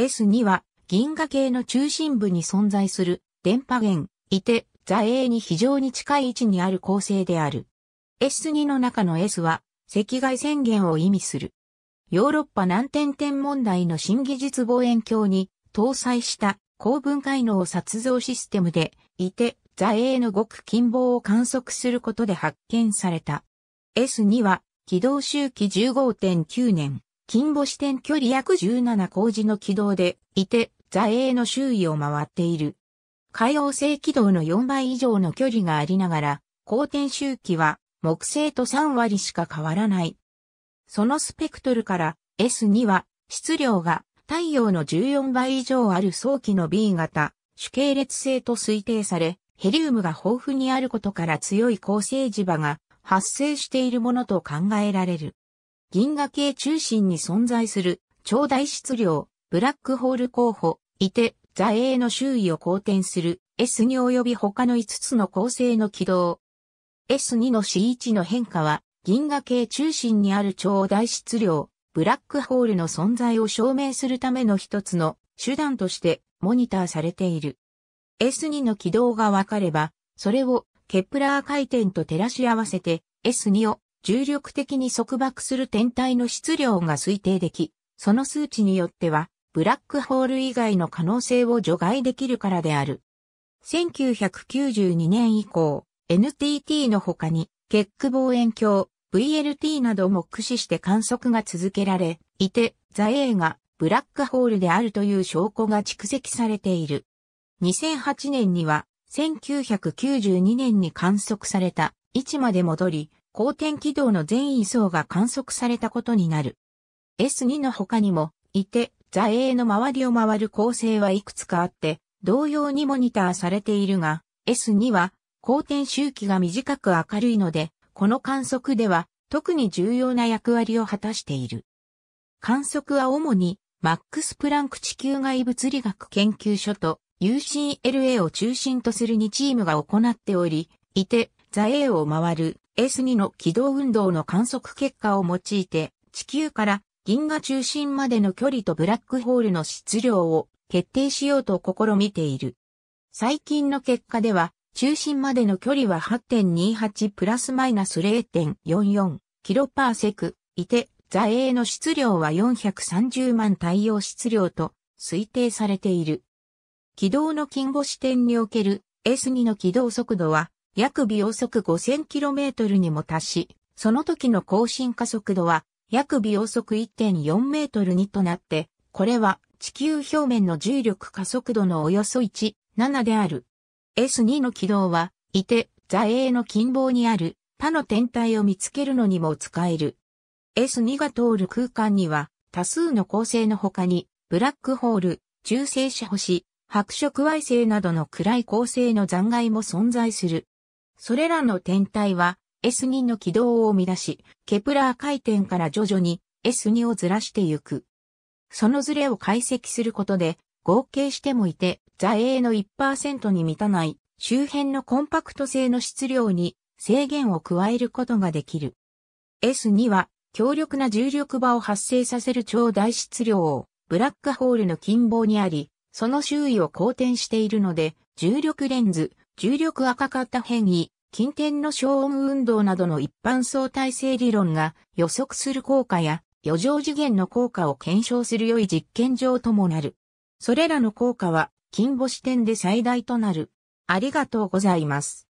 S2 は銀河系の中心部に存在する電波源、いて座 A に非常に近い位置にある構成である。S2 の中の S は赤外線源を意味する。ヨーロッパ南天天問題の新技術望遠鏡に搭載した高分解能撮像システムで、いて座 A の極近傍を観測することで発見された。S2 は軌道周期15.9年、金星点距離約17工事の軌道で、いて、座栄の周囲を回っている。海王星軌道の4倍以上の距離がありながら、公転周期は木星と3割しか変わらない。そのスペクトルから S2 は質量が太陽の14倍以上ある早期の B 型、主系列星と推定され、ヘリウムが豊富にあることから強い構成磁場が発生しているものと考えられる。銀河系中心に存在する超大質量、ブラックホール候補、いて、座影の周囲を公転する S2 及び他の5つの構成の軌道。S2 の C1 の変化は、銀河系中心にある超大質量、ブラックホールの存在を証明するための一つの手段としてモニターされている。S2 の軌道が分かれば、それをケプラー回転と照らし合わせて S2 を重力的に束縛する天体の質量が推定でき、その数値によっては、ブラックホール以外の可能性を除外できるからである。1992年以降、NTT の他に、結句望遠鏡、VLT なども駆使して観測が続けられ、いて、座映がブラックホールであるという証拠が蓄積されている。2008年には、1992年に観測された位置まで戻り、公転軌道の全位相が観測されたことになる。S2 の他にも、いて、座影の周りを回る構成はいくつかあって、同様にモニターされているが、S2 は、公転周期が短く明るいので、この観測では、特に重要な役割を果たしている。観測は主に、マックス・プランク地球外物理学研究所と UCLA を中心とする2チームが行っており、いて、座 A を回る S2 の軌道運動の観測結果を用いて、地球から銀河中心までの距離とブラックホールの質量を決定しようと試みている。最近の結果では、中心までの距離は8.28プラスマイナス0.44キロパーセクいて、座影の質量は430万太陽質量と推定されている。軌道の近後視点における S2 の軌道速度は約秒速 5000km にも達し、その時の更新加速度は約秒速1.4メートルにとなって、これは地球表面の重力加速度のおよそ1.7である。S2 の軌道は、いて、座影の近傍にある他の天体を見つけるのにも使える。S2 が通る空間には、多数の恒星の他に、ブラックホール、中性子星、白色矮星などの暗い恒星の残骸も存在する。それらの天体は S2 の軌道を生み出し、ケプラー回転から徐々に S2 をずらしてゆく。そのずれを解析することで、合計してもいて、座影の1%に満たない周辺のコンパクト性の質量に制限を加えることができる。S2 は強力な重力場を発生させる超大質量をブラックホールの近傍にあり、その周囲を公転しているので、重力レンズ、重力赤かった変異、近天の消音運動などの一般相対性理論が予測する効果や余剰次元の効果を検証する良い実験場ともなる。それらの効果は、金星点で最大となる。ありがとうございます。